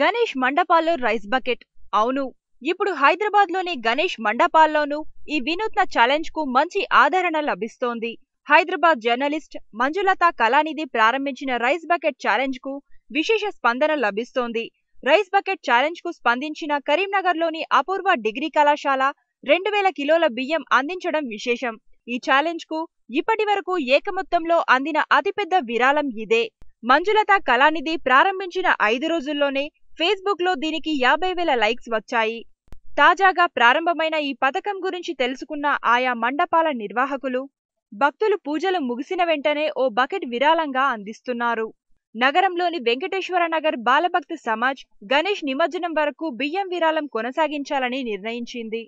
Ganesh మండపాల్లో rice bucket అవును ఇప్పుడు హైదరాబాద్లోని గణేష్ మండపాల్లోనూ ఈ వినూత్న ఛాలెంజ్ కు మంచి ఆదరణ లభిస్తోంది హైదరాబాద్ జర్నలిస్ట్ మంజులత కళానిధి ప్రారంభించిన రైస్ బకెట్ ఛాలెంజ్ కు విశేష స్పందన లభిస్తోంది రైస్ బకెట్ ఛాలెంజ్ కు స్పందించిన కరీంనగర్లోని అపూర్వ డిగ్రీ కళాశాల రెండు వేల కిలోల బియ్యం అందించడం విశేషం ఈ కు ఇప్పటి వరకు ఏకమొత్తంలో అందిన అతిపెద్ద విరాళం ఇదే మంజులత కళానిధి ప్రారంభించిన ఐదు రోజుల్లోనే ఫేస్బుక్లో దీనికి యాభై వేల లైక్స్ వచ్చాయి తాజాగా ప్రారంభమైన ఈ పథకం గురించి తెలుసుకున్న ఆయా మండపాల నిర్వాహకులు భక్తులు పూజలు ముగిసిన వెంటనే ఓ బకెట్ విరాళంగా అందిస్తున్నారు నగరంలోని వెంకటేశ్వర నగర్ బాలభక్త సమాజ్ గణేష్ నిమజ్జనం వరకు బియ్యం విరాళం కొనసాగించాలని నిర్ణయించింది